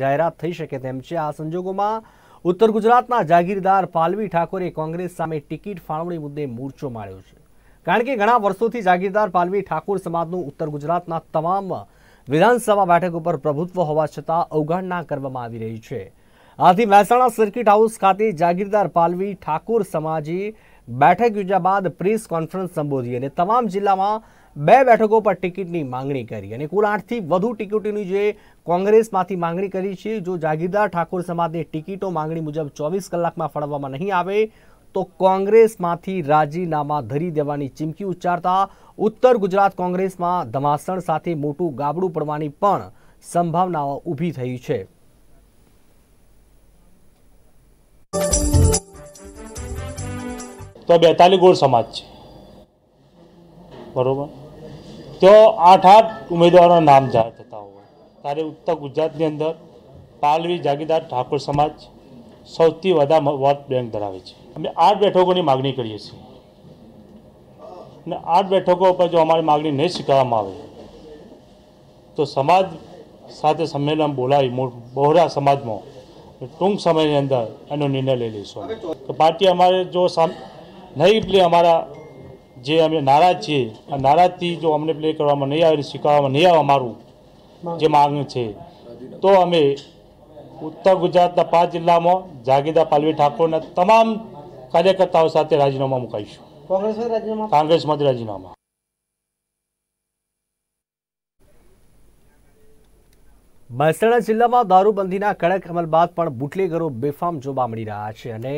જાહેરાત થઈ શકે તેમ છે આ સંજોગોમાં ઉત્તર ગુજરાતના જાગીરદાર પાલવી ઠાકોરે કોંગ્રેસ સામે ટિકિટ ફાળવણી મુદ્દે મોરચો માર્યો છે કારણ કે ઘણા વર્ષોથી જાગીરદાર પાલવી ઠાકોર સમાજનું ઉત્તર ગુજરાતના તમામ વિધાનસભા બેઠક ઉપર પ્રભુત્વ હોવા છતાં અવગણના કરવામાં આવી રહી છે આથી મહેસાણા સર્કિટ હાઉસ ખાતે જાગીરદાર પાલવી ઠાકુર સમાજે બેઠક યોજ્યા બાદ પ્રેસ કોન્ફરન્સ સંબોધી અને તમામ જિલ્લામાં બે બેઠકો પર ટિકિટની માંગણી કરી અને કુલ આઠથી વધુ ટિકિટોની જે કોંગ્રેસમાંથી માંગણી કરી છે જો જાગીરદાર ઠાકોર સમાજની ટિકિટો માંગણી મુજબ ચોવીસ કલાકમાં ફળવામાં નહીં આવે તો કોંગ્રેસમાંથી રાજીનામા ધરી દેવાની ચીમકી ઉચ્ચારતા ઉત્તર ગુજરાત કોંગ્રેસમાં ધમાસણ સાથે મોટું ગાબડું પડવાની પણ સંભાવનાઓ ઊભી થઈ છે તો બેતાલી ગોળ સમાજ છે બરાબર તો આઠ આઠ ઉમેદવારોના નામ જાહેર થતા હોય ત્યારે ઉત્તર ગુજરાતની અંદર પાલવી જાગીરદાર ઠાકોર સમાજ સૌથી વધારે વોટ બેંક ધરાવે છે અમે આઠ બેઠકોની માગણી કરીએ છીએ અને આઠ બેઠકો ઉપર જો અમારી માગણી નહીં સ્વીકારવામાં આવે તો સમાજ સાથે સંમેલન બોલાવી બહોરા સમાજમાં ટૂંક સમયની અંદર એનો નિર્ણય લઈ લઈશું તો પાર્ટી અમારે જો નહીં પ્લે અમારા જે અમે નારાજ છીએ આ નારાજથી જો અમને પ્લે કરવામાં નહીં આવે સ્વીકારવામાં નહીં આવે અમારું જે માગણી છે તો અમે ઉત્તર ગુજરાતના પાંચ જિલ્લામાં જાગીરદાર પાલવી ઠાકોરના તમામ કાર્યકર્તાઓ સાથે રાજીનામા મુકાઈશું કોંગ્રેસમાંથી રાજીનામા મહેસાણા જિલ્લામાં દારૂબંધીના કડક અમલ બાદ પણ બુટલેગરો બેફામ જોવા મળી રહ્યા છે અને